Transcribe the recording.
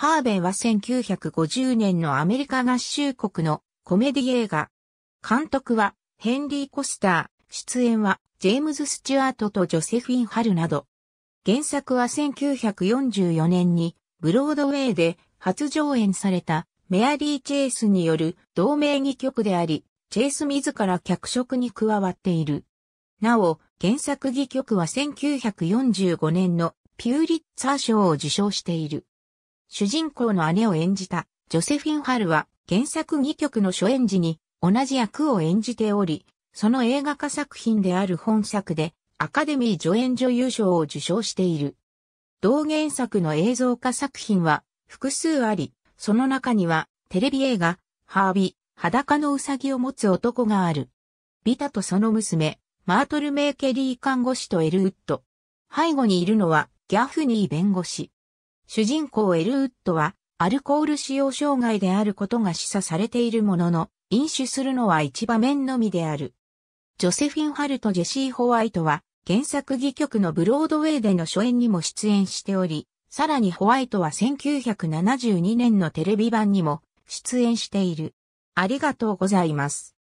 ハーベンは1950年のアメリカ合衆国のコメディ映画。監督はヘンリー・コスター、出演はジェームズ・スチュアートとジョセフィン・ハルなど。原作は1944年にブロードウェイで初上演されたメアリー・チェイスによる同名儀曲であり、チェイス自ら脚色に加わっている。なお、原作儀曲は1945年のピューリッツァー賞を受賞している。主人公の姉を演じたジョセフィン・ハルは原作2曲の初演時に同じ役を演じており、その映画化作品である本作でアカデミー助演女優賞を受賞している。同原作の映像化作品は複数あり、その中にはテレビ映画、ハービ、ー、裸のうさぎを持つ男がある。ビタとその娘、マートル・メイケリー看護師とエルウッド。背後にいるのはギャフニー弁護士。主人公エルウッドは、アルコール使用障害であることが示唆されているものの、飲酒するのは一場面のみである。ジョセフィン・ハルとジェシー・ホワイトは、原作戯曲のブロードウェイでの初演にも出演しており、さらにホワイトは1972年のテレビ版にも出演している。ありがとうございます。